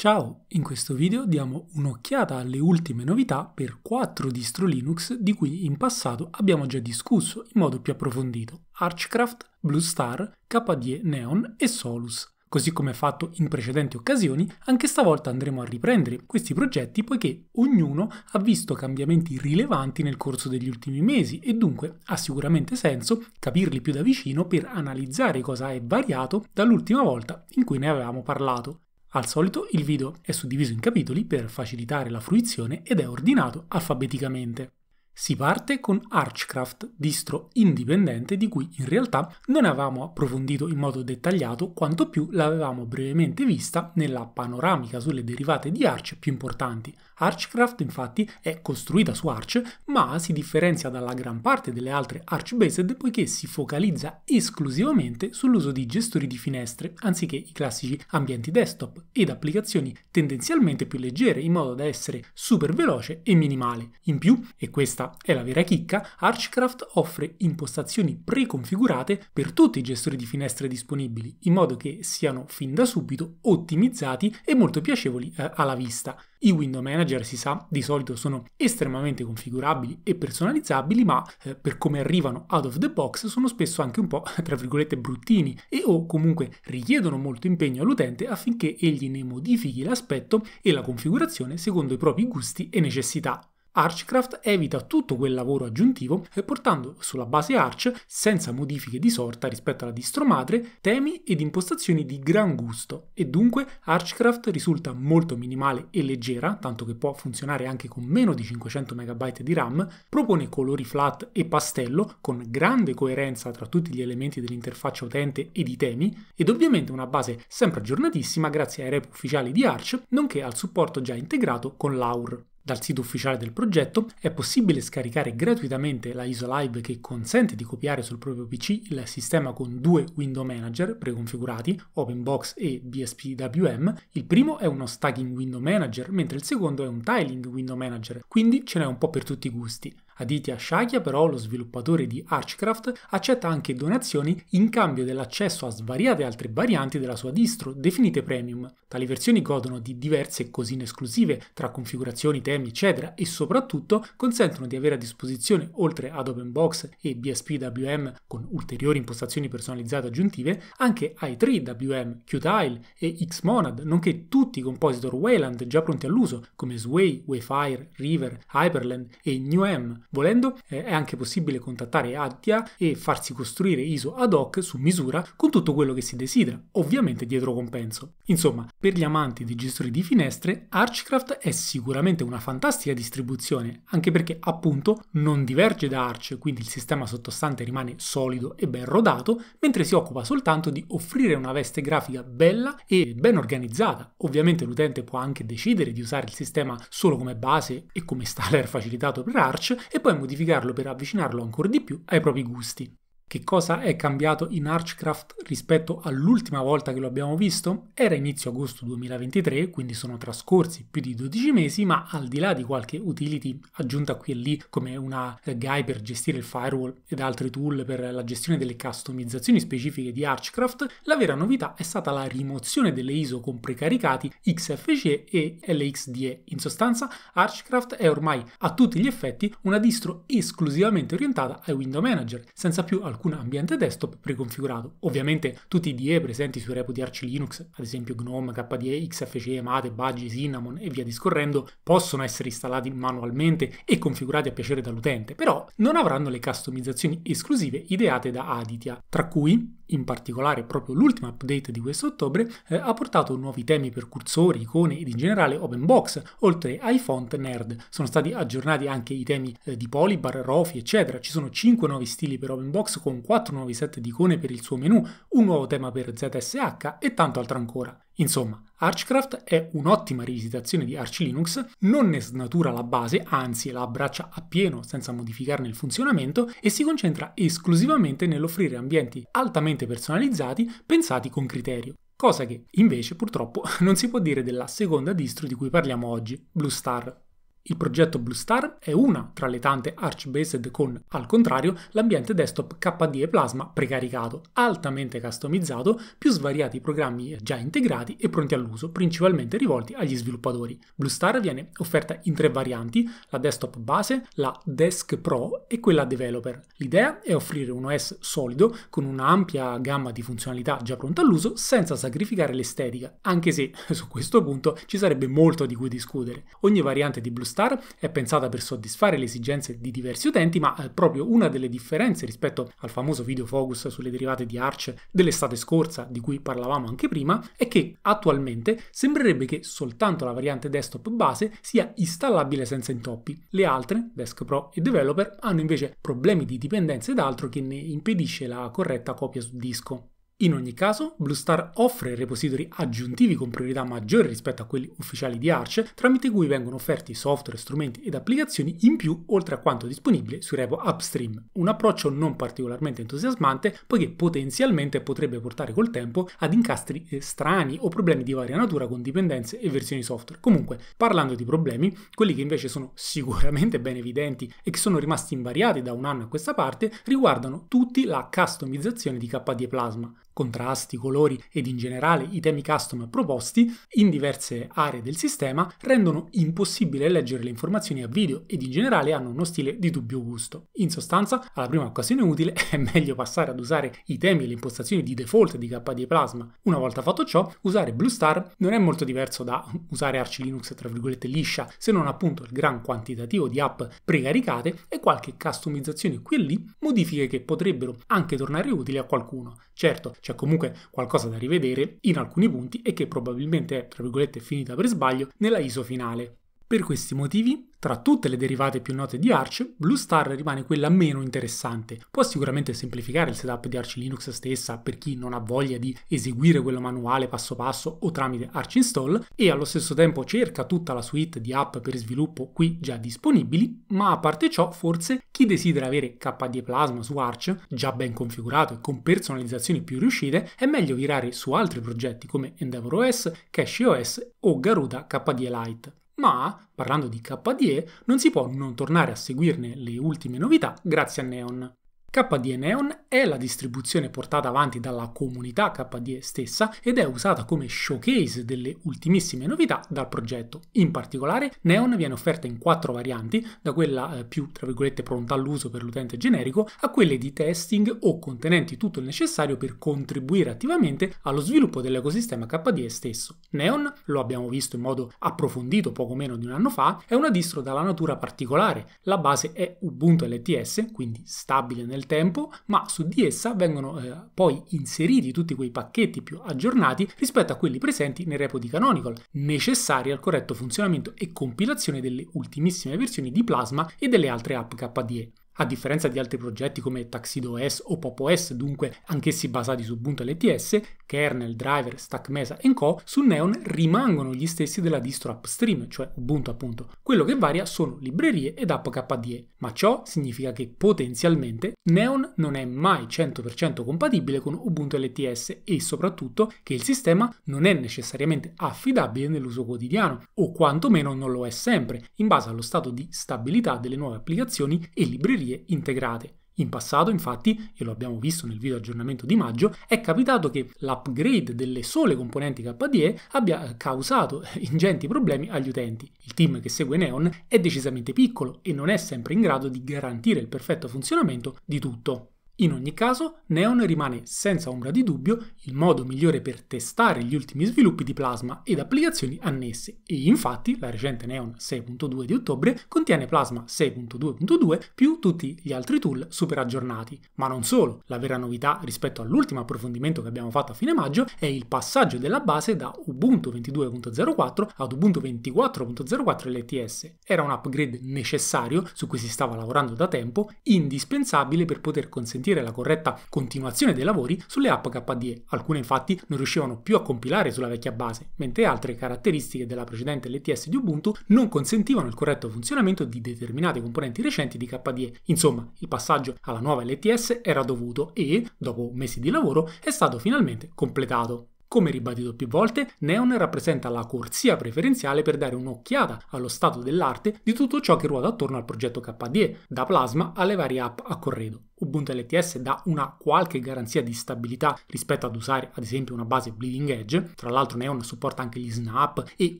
Ciao, in questo video diamo un'occhiata alle ultime novità per 4 distro Linux di cui in passato abbiamo già discusso in modo più approfondito, Archcraft, BlueStar, KDE Neon e Solus. Così come fatto in precedenti occasioni, anche stavolta andremo a riprendere questi progetti poiché ognuno ha visto cambiamenti rilevanti nel corso degli ultimi mesi e dunque ha sicuramente senso capirli più da vicino per analizzare cosa è variato dall'ultima volta in cui ne avevamo parlato. Al solito il video è suddiviso in capitoli per facilitare la fruizione ed è ordinato alfabeticamente. Si parte con Archcraft, distro indipendente di cui in realtà non avevamo approfondito in modo dettagliato quanto più l'avevamo brevemente vista nella panoramica sulle derivate di Arch più importanti. Archcraft infatti è costruita su Arch ma si differenzia dalla gran parte delle altre Arch-based poiché si focalizza esclusivamente sull'uso di gestori di finestre anziché i classici ambienti desktop ed applicazioni tendenzialmente più leggere in modo da essere super veloce e minimale. In più, e questa è la vera chicca, Archcraft offre impostazioni preconfigurate per tutti i gestori di finestre disponibili, in modo che siano fin da subito ottimizzati e molto piacevoli eh, alla vista. I window manager, si sa, di solito sono estremamente configurabili e personalizzabili, ma eh, per come arrivano out of the box sono spesso anche un po', tra virgolette, bruttini e o comunque richiedono molto impegno all'utente affinché egli ne modifichi l'aspetto e la configurazione secondo i propri gusti e necessità. Archcraft evita tutto quel lavoro aggiuntivo eh, portando sulla base Arch, senza modifiche di sorta rispetto alla distro madre, temi ed impostazioni di gran gusto e dunque Archcraft risulta molto minimale e leggera, tanto che può funzionare anche con meno di 500 MB di RAM, propone colori flat e pastello con grande coerenza tra tutti gli elementi dell'interfaccia utente ed i temi ed ovviamente una base sempre aggiornatissima grazie ai rep ufficiali di Arch, nonché al supporto già integrato con Laur. Dal sito ufficiale del progetto è possibile scaricare gratuitamente la ISO Live che consente di copiare sul proprio PC il sistema con due window manager preconfigurati, OpenBox e BSPWM. Il primo è uno stacking window manager, mentre il secondo è un tiling window manager, quindi ce n'è un po' per tutti i gusti. Aditya Shakya però, lo sviluppatore di Archcraft, accetta anche donazioni in cambio dell'accesso a svariate altre varianti della sua distro, definite premium. Tali versioni godono di diverse cosine esclusive, tra configurazioni, temi, eccetera, e soprattutto consentono di avere a disposizione, oltre ad OpenBox e BSPWM con ulteriori impostazioni personalizzate aggiuntive, anche i3WM, Qtile e Xmonad, nonché tutti i compositor Wayland già pronti all'uso, come Sway, Wayfire, River, Hyperland e NewM, Volendo, eh, è anche possibile contattare Addia e farsi costruire ISO ad hoc su misura con tutto quello che si desidera, ovviamente dietro compenso. Insomma, per gli amanti di gestori di finestre, Archcraft è sicuramente una fantastica distribuzione, anche perché appunto non diverge da Arch, quindi il sistema sottostante rimane solido e ben rodato, mentre si occupa soltanto di offrire una veste grafica bella e ben organizzata. Ovviamente l'utente può anche decidere di usare il sistema solo come base e come installer facilitato per Arch e e poi modificarlo per avvicinarlo ancora di più ai propri gusti. Che cosa è cambiato in Archcraft rispetto all'ultima volta che lo abbiamo visto? Era inizio agosto 2023, quindi sono trascorsi più di 12 mesi, ma al di là di qualche utility aggiunta qui e lì, come una guide per gestire il firewall ed altri tool per la gestione delle customizzazioni specifiche di Archcraft, la vera novità è stata la rimozione delle ISO con precaricati XFCE e LXDE. In sostanza, Archcraft è ormai a tutti gli effetti una distro esclusivamente orientata ai window manager, senza più alcun alcun ambiente desktop preconfigurato. Ovviamente tutti i DE presenti sui repo di Arch Linux, ad esempio GNOME, KDE, XFCE, Mate, Budgie, Cinnamon e via discorrendo, possono essere installati manualmente e configurati a piacere dall'utente, però non avranno le customizzazioni esclusive ideate da Aditya, tra cui in particolare proprio l'ultima update di questo ottobre eh, ha portato nuovi temi per cursori, icone ed in generale open box, oltre ai font nerd. Sono stati aggiornati anche i temi eh, di Polybar, Rofi, eccetera. Ci sono 5 nuovi stili per open box con 4 nuovi set di icone per il suo menu, un nuovo tema per ZSH e tanto altro ancora. Insomma, Archcraft è un'ottima rivisitazione di Arch Linux, non ne snatura la base, anzi la abbraccia appieno senza modificarne il funzionamento e si concentra esclusivamente nell'offrire ambienti altamente personalizzati pensati con criterio. Cosa che invece purtroppo non si può dire della seconda distro di cui parliamo oggi, Blue Star. Il progetto Blue Star è una tra le tante Arch-based con, al contrario, l'ambiente desktop KDE Plasma precaricato, altamente customizzato, più svariati programmi già integrati e pronti all'uso, principalmente rivolti agli sviluppatori. Blue Star viene offerta in tre varianti, la desktop base, la desk pro e quella developer. L'idea è offrire un OS solido con un'ampia gamma di funzionalità già pronta all'uso senza sacrificare l'estetica, anche se su questo punto ci sarebbe molto di cui discutere. Ogni variante di Blue Star Star è pensata per soddisfare le esigenze di diversi utenti, ma eh, proprio una delle differenze rispetto al famoso video focus sulle derivate di Arch dell'estate scorsa, di cui parlavamo anche prima, è che attualmente sembrerebbe che soltanto la variante desktop base sia installabile senza intoppi. Le altre, Desk Pro e Developer, hanno invece problemi di dipendenza ed altro che ne impedisce la corretta copia su disco. In ogni caso, BlueStar offre repository aggiuntivi con priorità maggiore rispetto a quelli ufficiali di Arch, tramite cui vengono offerti software, strumenti ed applicazioni in più oltre a quanto disponibile sui repo upstream. Un approccio non particolarmente entusiasmante, poiché potenzialmente potrebbe portare col tempo ad incastri eh, strani o problemi di varia natura con dipendenze e versioni software. Comunque, parlando di problemi, quelli che invece sono sicuramente ben evidenti e che sono rimasti invariati da un anno a questa parte, riguardano tutti la customizzazione di KDE Plasma contrasti, colori ed in generale i temi custom proposti in diverse aree del sistema rendono impossibile leggere le informazioni a video ed in generale hanno uno stile di dubbio gusto. In sostanza, alla prima occasione utile è meglio passare ad usare i temi e le impostazioni di default di KDE Plasma. Una volta fatto ciò, usare BlueStar non è molto diverso da usare Arch Linux tra virgolette liscia, se non appunto il gran quantitativo di app precaricate e qualche customizzazione qui e lì, modifiche che potrebbero anche tornare utili a qualcuno. Certo, c'è comunque qualcosa da rivedere in alcuni punti e che probabilmente è, tra virgolette, finita per sbaglio nella ISO finale. Per questi motivi, tra tutte le derivate più note di Arch, BlueStar rimane quella meno interessante. Può sicuramente semplificare il setup di Arch Linux stessa per chi non ha voglia di eseguire quello manuale passo passo o tramite Arch Install e allo stesso tempo cerca tutta la suite di app per sviluppo qui già disponibili, ma a parte ciò forse chi desidera avere KDE Plasma su Arch, già ben configurato e con personalizzazioni più riuscite, è meglio virare su altri progetti come Endeavor OS, CacheOS o Garuda KDE Lite ma parlando di KDE non si può non tornare a seguirne le ultime novità grazie a Neon. KDE Neon è la distribuzione portata avanti dalla comunità KDE stessa ed è usata come showcase delle ultimissime novità dal progetto. In particolare, Neon viene offerta in quattro varianti, da quella eh, più tra virgolette pronta all'uso per l'utente generico a quelle di testing o contenenti tutto il necessario per contribuire attivamente allo sviluppo dell'ecosistema KDE stesso. Neon, lo abbiamo visto in modo approfondito poco meno di un anno fa, è una distro dalla natura particolare. La base è Ubuntu LTS, quindi stabile nel nel tempo, ma su di essa vengono eh, poi inseriti tutti quei pacchetti più aggiornati rispetto a quelli presenti nel repo di Canonical, necessari al corretto funzionamento e compilazione delle ultimissime versioni di Plasma e delle altre app KDE. A differenza di altri progetti come Tuxedo OS o PopOS, dunque anch'essi basati su Ubuntu LTS, kernel, driver, stack mesa e co su Neon rimangono gli stessi della distro upstream, cioè Ubuntu appunto. Quello che varia sono librerie ed app KDE, ma ciò significa che potenzialmente Neon non è mai 100% compatibile con Ubuntu LTS e soprattutto che il sistema non è necessariamente affidabile nell'uso quotidiano, o quantomeno non lo è sempre, in base allo stato di stabilità delle nuove applicazioni e librerie integrate. In passato, infatti, e lo abbiamo visto nel video aggiornamento di maggio, è capitato che l'upgrade delle sole componenti KDE abbia causato ingenti problemi agli utenti. Il team che segue Neon è decisamente piccolo e non è sempre in grado di garantire il perfetto funzionamento di tutto. In ogni caso, Neon rimane senza ombra di dubbio il modo migliore per testare gli ultimi sviluppi di Plasma ed applicazioni annesse e infatti la recente Neon 6.2 di ottobre contiene Plasma 6.2.2 più tutti gli altri tool super aggiornati. Ma non solo, la vera novità rispetto all'ultimo approfondimento che abbiamo fatto a fine maggio è il passaggio della base da Ubuntu 22.04 ad Ubuntu 24.04 LTS. Era un upgrade necessario su cui si stava lavorando da tempo, indispensabile per poter consentire consentire la corretta continuazione dei lavori sulle app KDE. Alcune infatti non riuscivano più a compilare sulla vecchia base, mentre altre caratteristiche della precedente LTS di Ubuntu non consentivano il corretto funzionamento di determinate componenti recenti di KDE. Insomma, il passaggio alla nuova LTS era dovuto e, dopo mesi di lavoro, è stato finalmente completato. Come ribadito più volte, Neon rappresenta la corsia preferenziale per dare un'occhiata allo stato dell'arte di tutto ciò che ruota attorno al progetto KDE, da Plasma alle varie app a corredo. Ubuntu LTS dà una qualche garanzia di stabilità rispetto ad usare ad esempio una base bleeding edge, tra l'altro Neon supporta anche gli snap e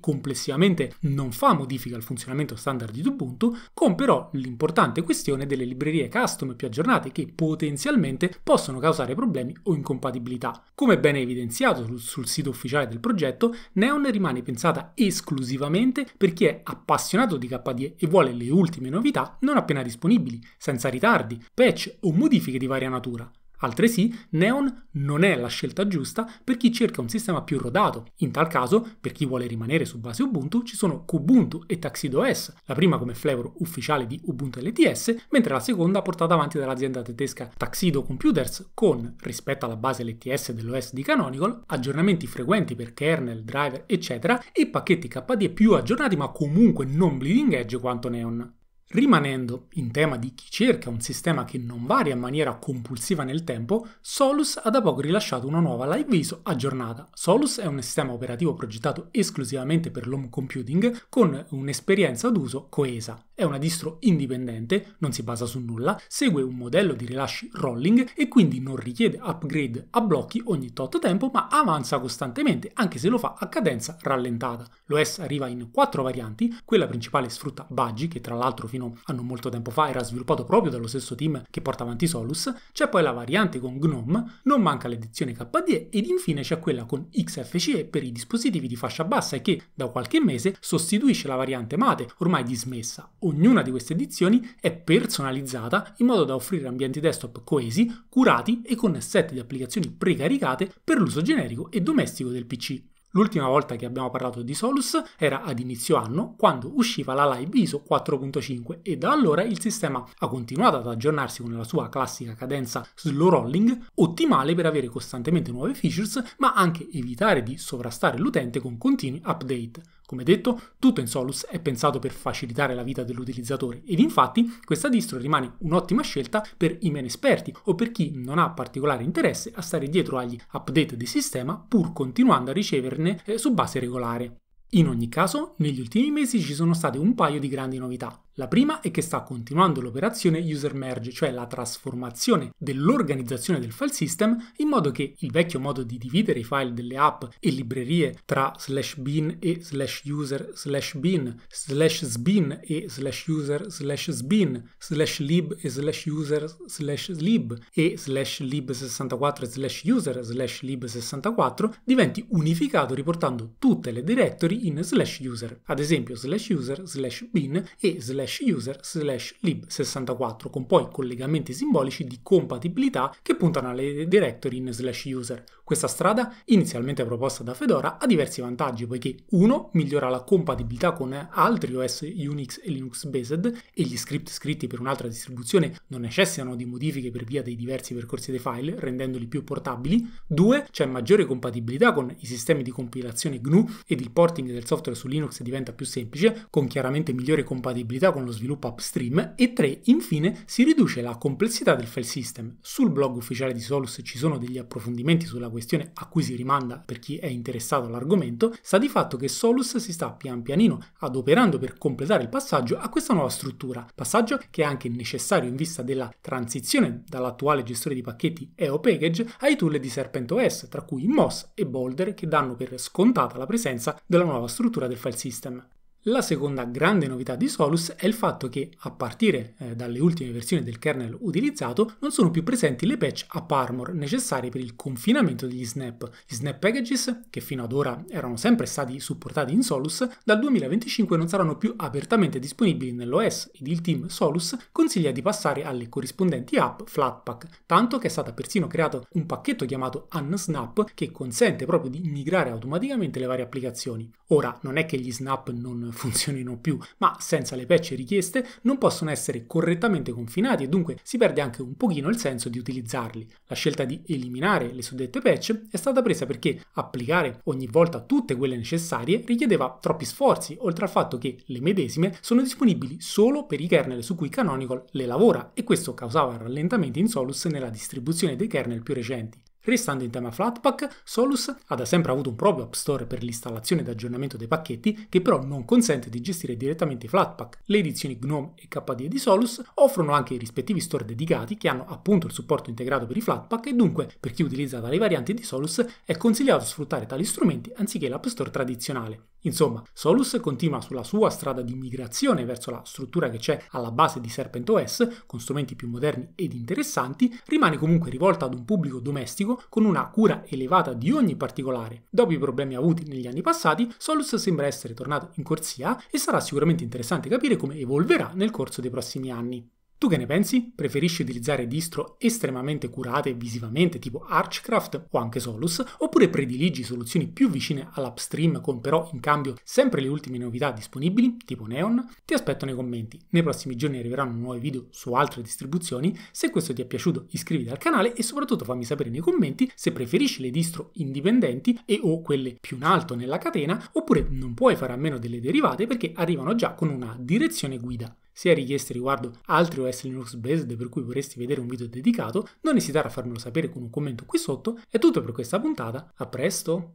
complessivamente non fa modifiche al funzionamento standard di Ubuntu, con però l'importante questione delle librerie custom più aggiornate che potenzialmente possono causare problemi o incompatibilità. Come ben evidenziato sul, sul sito ufficiale del progetto, Neon rimane pensata esclusivamente per chi è appassionato di KDE e vuole le ultime novità non appena disponibili, senza ritardi, patch o o modifiche di varia natura. Altresì, Neon non è la scelta giusta per chi cerca un sistema più rodato. In tal caso, per chi vuole rimanere su base Ubuntu, ci sono Kubuntu e TaxidoS, la prima come flavor ufficiale di Ubuntu LTS, mentre la seconda portata avanti dall'azienda tedesca Taxido Computers con, rispetto alla base LTS dell'OS di Canonical, aggiornamenti frequenti per kernel, driver, eccetera, e pacchetti KDE più aggiornati ma comunque non bleeding edge quanto Neon. Rimanendo in tema di chi cerca un sistema che non varia in maniera compulsiva nel tempo, Solus ha da poco rilasciato una nuova live ISO aggiornata. Solus è un sistema operativo progettato esclusivamente per l'home computing con un'esperienza d'uso coesa. È una distro indipendente, non si basa su nulla, segue un modello di rilasci rolling e quindi non richiede upgrade a blocchi ogni tot tempo ma avanza costantemente anche se lo fa a cadenza rallentata. L'OS arriva in quattro varianti, quella principale sfrutta Budgie, che tra l'altro fino fino a non molto tempo fa era sviluppato proprio dallo stesso team che porta avanti Solus, c'è poi la variante con GNOME, non manca l'edizione KDE ed infine c'è quella con XFCE per i dispositivi di fascia bassa e che da qualche mese sostituisce la variante Mate, ormai dismessa. Ognuna di queste edizioni è personalizzata in modo da offrire ambienti desktop coesi, curati e con set di applicazioni precaricate per l'uso generico e domestico del PC. L'ultima volta che abbiamo parlato di Solus era ad inizio anno, quando usciva la Live ISO 4.5 e da allora il sistema ha continuato ad aggiornarsi con la sua classica cadenza slow rolling, ottimale per avere costantemente nuove features, ma anche evitare di sovrastare l'utente con continui update. Come detto, tutto in Solus è pensato per facilitare la vita dell'utilizzatore ed infatti questa distro rimane un'ottima scelta per i meno esperti o per chi non ha particolare interesse a stare dietro agli update del sistema pur continuando a riceverne eh, su base regolare. In ogni caso, negli ultimi mesi ci sono state un paio di grandi novità. La prima è che sta continuando l'operazione user merge, cioè la trasformazione dell'organizzazione del file system in modo che il vecchio modo di dividere i file delle app e librerie tra slash bin e slash user slash bin, slash sbin e slash user slash sbin, slash lib e slash user slash lib e slash lib64 e slash user slash lib64 diventi unificato riportando tutte le directory in slash user, ad esempio slash user slash bin e slash slash user slash lib64 con poi collegamenti simbolici di compatibilità che puntano alle directory in slash user. Questa strada, inizialmente proposta da Fedora, ha diversi vantaggi poiché 1. migliora la compatibilità con altri OS Unix e Linux based e gli script scritti per un'altra distribuzione non necessitano di modifiche per via dei diversi percorsi dei file, rendendoli più portabili. 2. c'è maggiore compatibilità con i sistemi di compilazione GNU ed il porting del software su Linux diventa più semplice, con chiaramente migliore compatibilità con lo sviluppo upstream. E 3. infine, si riduce la complessità del file system. Sul blog ufficiale di Solus ci sono degli approfondimenti sulla questione questione a cui si rimanda per chi è interessato all'argomento, sta di fatto che Solus si sta pian pianino adoperando per completare il passaggio a questa nuova struttura, passaggio che è anche necessario in vista della transizione dall'attuale gestore di pacchetti EO Package ai tool di SerpentOS, tra cui Moss e Boulder che danno per scontata la presenza della nuova struttura del file system. La seconda grande novità di Solus è il fatto che, a partire eh, dalle ultime versioni del kernel utilizzato, non sono più presenti le patch app armor necessarie per il confinamento degli snap. Gli snap packages, che fino ad ora erano sempre stati supportati in Solus, dal 2025 non saranno più apertamente disponibili nell'OS ed il team Solus consiglia di passare alle corrispondenti app Flatpak, tanto che è stato persino creato un pacchetto chiamato Unsnap che consente proprio di migrare automaticamente le varie applicazioni. Ora, non è che gli snap non funzionino più, ma senza le patch richieste non possono essere correttamente confinati e dunque si perde anche un pochino il senso di utilizzarli. La scelta di eliminare le suddette patch è stata presa perché applicare ogni volta tutte quelle necessarie richiedeva troppi sforzi, oltre al fatto che le medesime sono disponibili solo per i kernel su cui Canonical le lavora e questo causava rallentamenti in Solus nella distribuzione dei kernel più recenti. Restando in tema Flatpak, Solus ha da sempre avuto un proprio App Store per l'installazione ed aggiornamento dei pacchetti, che però non consente di gestire direttamente i Flatpak. Le edizioni GNOME e KDE di Solus offrono anche i rispettivi store dedicati che hanno appunto il supporto integrato per i Flatpak e dunque per chi utilizza tali varianti di Solus è consigliato sfruttare tali strumenti anziché l'App Store tradizionale. Insomma, Solus continua sulla sua strada di migrazione verso la struttura che c'è alla base di SerpentOS, con strumenti più moderni ed interessanti, rimane comunque rivolta ad un pubblico domestico con una cura elevata di ogni particolare. Dopo i problemi avuti negli anni passati, Solus sembra essere tornato in corsia e sarà sicuramente interessante capire come evolverà nel corso dei prossimi anni. Tu che ne pensi? Preferisci utilizzare distro estremamente curate visivamente tipo Archcraft o anche Solus oppure prediligi soluzioni più vicine all'upstream con però in cambio sempre le ultime novità disponibili tipo Neon? Ti aspetto nei commenti. Nei prossimi giorni arriveranno nuovi video su altre distribuzioni. Se questo ti è piaciuto iscriviti al canale e soprattutto fammi sapere nei commenti se preferisci le distro indipendenti e o quelle più in alto nella catena oppure non puoi fare a meno delle derivate perché arrivano già con una direzione guida se hai richieste riguardo altri OS Linux based per cui vorresti vedere un video dedicato, non esitare a farmelo sapere con un commento qui sotto. È tutto per questa puntata, a presto!